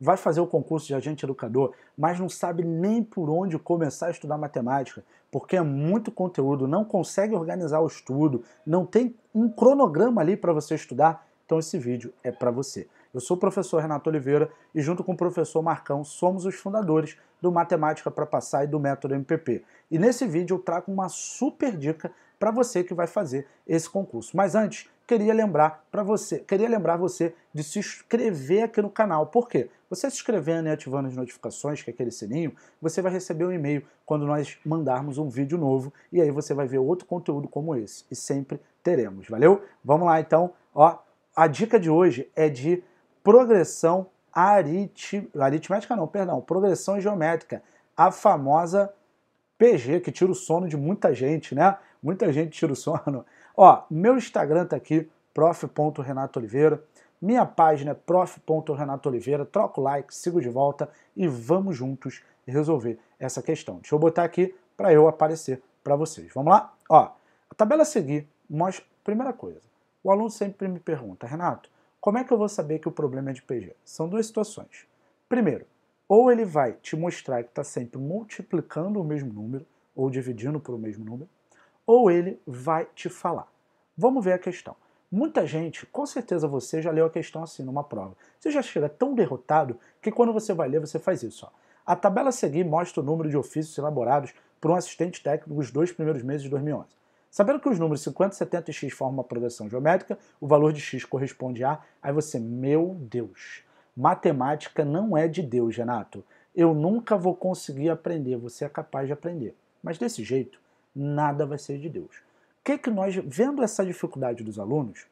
vai fazer o concurso de agente educador, mas não sabe nem por onde começar a estudar matemática, porque é muito conteúdo, não consegue organizar o estudo, não tem um cronograma ali para você estudar, então esse vídeo é para você. Eu sou o professor Renato Oliveira e junto com o professor Marcão somos os fundadores do Matemática para Passar e do Método MPP. E nesse vídeo eu trago uma super dica para você que vai fazer esse concurso. Mas antes, queria lembrar para você, queria lembrar você de se inscrever aqui no canal. Por quê? Você se inscrevendo e ativando as notificações, que é aquele sininho, você vai receber um e-mail quando nós mandarmos um vídeo novo e aí você vai ver outro conteúdo como esse. E sempre teremos, valeu? Vamos lá então, ó, a dica de hoje é de progressão arit... aritmética não, perdão, progressão geométrica, a famosa PG que tira o sono de muita gente, né? Muita gente tira o sono Ó, meu Instagram tá aqui, prof.renatooliveira. Minha página é prof.renatooliveira. Troca o like, sigo de volta e vamos juntos resolver essa questão. Deixa eu botar aqui para eu aparecer para vocês. Vamos lá? Ó, a tabela a seguir mostra... Primeira coisa, o aluno sempre me pergunta, Renato, como é que eu vou saber que o problema é de PG? São duas situações. Primeiro, ou ele vai te mostrar que está sempre multiplicando o mesmo número, ou dividindo por o mesmo número, ou ele vai te falar. Vamos ver a questão. Muita gente, com certeza você já leu a questão assim numa prova. Você já chega tão derrotado que quando você vai ler você faz isso. Ó. A tabela a seguir mostra o número de ofícios elaborados por um assistente técnico nos dois primeiros meses de 2011. Sabendo que os números 50, 70 e x formam uma progressão geométrica, o valor de x corresponde a... Aí você, meu Deus, matemática não é de Deus, Renato. Eu nunca vou conseguir aprender, você é capaz de aprender. Mas desse jeito, nada vai ser de Deus que, que nós, vendo essa dificuldade dos alunos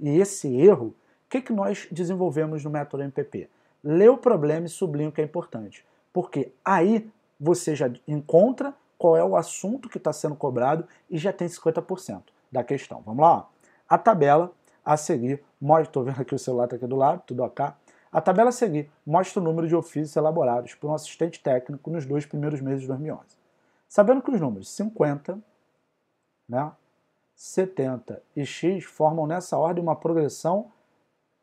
e esse erro, o que, que nós desenvolvemos no método MPP? Lê o problema e sublinha o que é importante. Porque aí você já encontra qual é o assunto que está sendo cobrado e já tem 50% da questão. Vamos lá? A tabela a seguir mostra, estou vendo aqui o celular tá aqui do lado, tudo ok. A tabela a seguir mostra o número de ofícios elaborados por um assistente técnico nos dois primeiros meses de 2011. Sabendo que os números 50, né, 70 e x formam nessa ordem uma progressão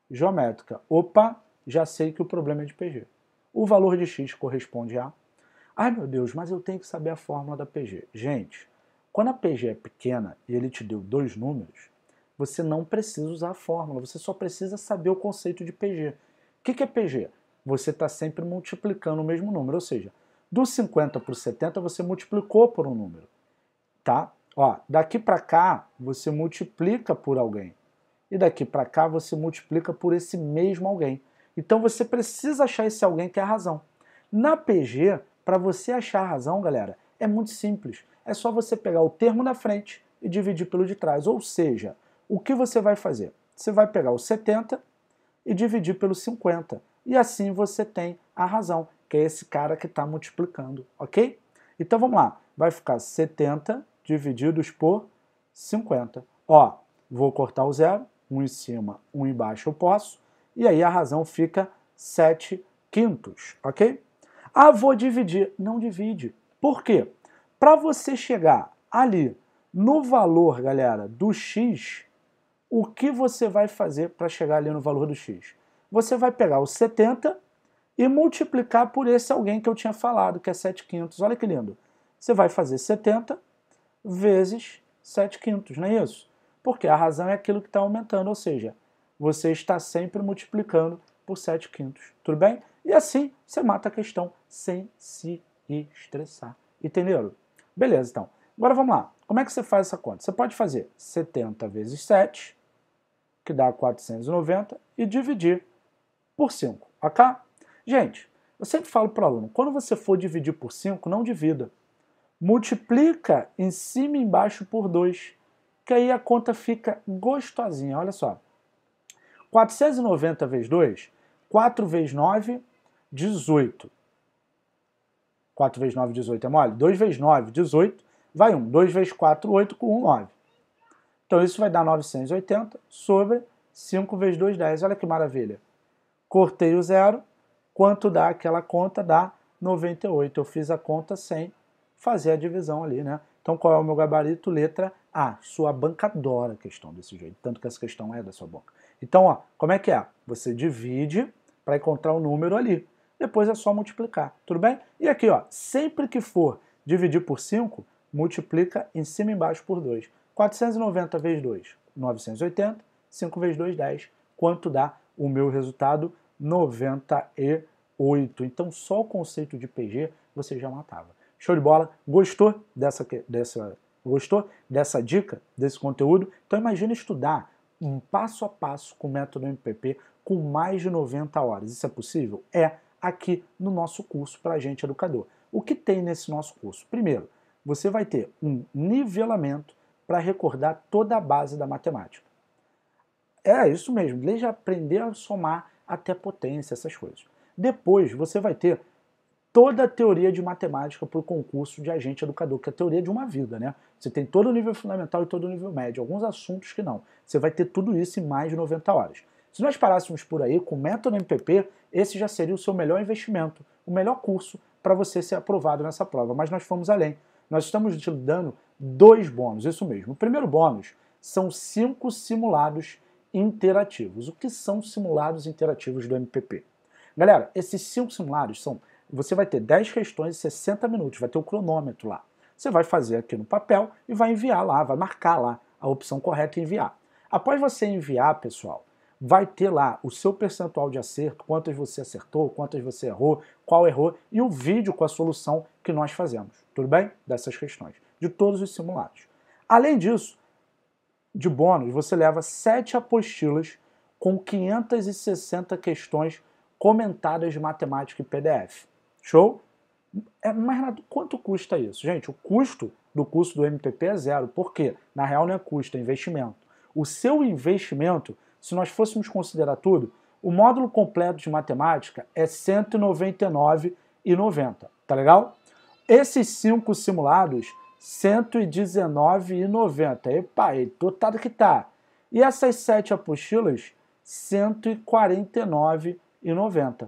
geométrica. Opa, já sei que o problema é de PG. O valor de x corresponde a... Ai meu Deus, mas eu tenho que saber a fórmula da PG. Gente, quando a PG é pequena e ele te deu dois números, você não precisa usar a fórmula, você só precisa saber o conceito de PG. O que é PG? Você está sempre multiplicando o mesmo número, ou seja, do 50 para o 70 você multiplicou por um número, tá? Ó, daqui para cá você multiplica por alguém. E daqui para cá você multiplica por esse mesmo alguém. Então você precisa achar esse alguém que é a razão. Na PG, para você achar a razão, galera, é muito simples. É só você pegar o termo na frente e dividir pelo de trás. Ou seja, o que você vai fazer? Você vai pegar o 70 e dividir pelo 50. E assim você tem a razão, que é esse cara que está multiplicando, ok? Então vamos lá. Vai ficar 70 divididos por 50. Ó, vou cortar o zero, um em cima, um embaixo eu posso, e aí a razão fica 7 quintos, ok? Ah, vou dividir. Não divide. Por quê? Para você chegar ali no valor, galera, do x, o que você vai fazer para chegar ali no valor do x? Você vai pegar o 70 e multiplicar por esse alguém que eu tinha falado, que é 7 quintos. Olha que lindo. Você vai fazer 70 vezes 7 quintos, não é isso? Porque a razão é aquilo que está aumentando, ou seja, você está sempre multiplicando por 7 quintos, tudo bem? E assim você mata a questão sem se estressar. Entenderam? Beleza, então. Agora vamos lá. Como é que você faz essa conta? Você pode fazer 70 vezes 7, que dá 490, e dividir por 5, ok? Gente, eu sempre falo para o aluno, quando você for dividir por 5, não divida multiplica em cima e embaixo por 2, que aí a conta fica gostosinha. Olha só. 490 vezes 2, 4 vezes 9, 18. 4 vezes 9, 18 é mole? 2 vezes 9, 18, vai 1. 2 vezes 4, 8, com 1, 9. Então isso vai dar 980 sobre 5 vezes 2, 10. Olha que maravilha. Cortei o zero, quanto dá aquela conta? Dá 98. Eu fiz a conta sem fazer a divisão ali, né? Então qual é o meu gabarito? Letra A. Sua banca adora a questão desse jeito, tanto que essa questão é da sua banca. Então, ó, como é que é? Você divide para encontrar o número ali. Depois é só multiplicar, tudo bem? E aqui, ó, sempre que for dividir por 5, multiplica em cima e embaixo por 2. 490 vezes 2, 980. 5 vezes 2, 10. Quanto dá o meu resultado? 98. Então, só o conceito de PG você já matava. Show de bola. Gostou dessa, dessa, gostou dessa dica, desse conteúdo? Então imagina estudar um passo a passo com o método MPP com mais de 90 horas. Isso é possível? É aqui no nosso curso para gente educador. O que tem nesse nosso curso? Primeiro, você vai ter um nivelamento para recordar toda a base da matemática. É isso mesmo, desde aprender a somar até potência, essas coisas. Depois você vai ter toda a teoria de matemática para o concurso de agente educador, que é a teoria de uma vida, né? Você tem todo o nível fundamental e todo o nível médio, alguns assuntos que não. Você vai ter tudo isso em mais de 90 horas. Se nós parássemos por aí, com o método MPP, esse já seria o seu melhor investimento, o melhor curso para você ser aprovado nessa prova. Mas nós fomos além. Nós estamos te dando dois bônus, isso mesmo. O primeiro bônus são cinco simulados interativos. O que são simulados interativos do MPP? Galera, esses cinco simulados são você vai ter 10 questões em 60 minutos, vai ter o um cronômetro lá. Você vai fazer aqui no papel e vai enviar lá, vai marcar lá a opção correta e enviar. Após você enviar, pessoal, vai ter lá o seu percentual de acerto, quantas você acertou, quantas você errou, qual errou e o vídeo com a solução que nós fazemos, tudo bem? Dessas questões, de todos os simulados. Além disso, de bônus, você leva 7 apostilas com 560 questões comentadas de matemática e PDF. Show? É, mas, Renato, quanto custa isso? Gente, o custo do curso do MPP é zero. Por quê? Na real, não é custo, é investimento. O seu investimento, se nós fôssemos considerar tudo, o módulo completo de matemática é R$ 199,90, tá legal? Esses cinco simulados, R$ 119,90. Epa, dotado que tá. E essas sete apostilas, R$ 149,90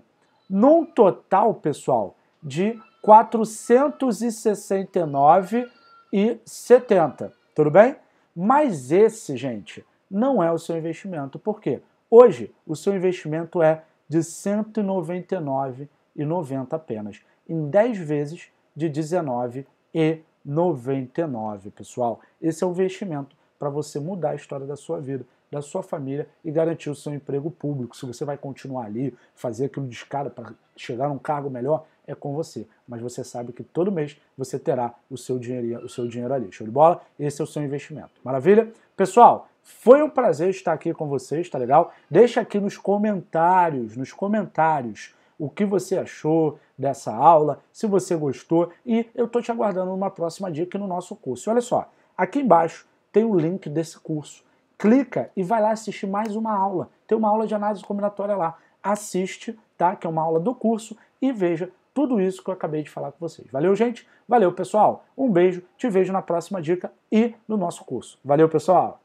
num total, pessoal, de 469,70. Tudo bem? Mas esse, gente, não é o seu investimento. Por quê? Hoje, o seu investimento é de R$ 199,90 apenas, em 10 vezes de R$ 19,99, pessoal. Esse é o investimento para você mudar a história da sua vida da sua família e garantir o seu emprego público. Se você vai continuar ali, fazer aquilo de escada para chegar a um cargo melhor, é com você. Mas você sabe que todo mês você terá o seu dinheiro, o seu dinheiro ali. Show de bola? Esse é o seu investimento. Maravilha? Pessoal, foi um prazer estar aqui com vocês, tá legal? Deixa aqui nos comentários, nos comentários, o que você achou dessa aula, se você gostou, e eu tô te aguardando numa próxima dica no nosso curso. Olha só, aqui embaixo tem o link desse curso clica e vai lá assistir mais uma aula. Tem uma aula de análise combinatória lá. Assiste, tá? Que é uma aula do curso e veja tudo isso que eu acabei de falar com vocês. Valeu, gente? Valeu, pessoal. Um beijo, te vejo na próxima dica e no nosso curso. Valeu, pessoal.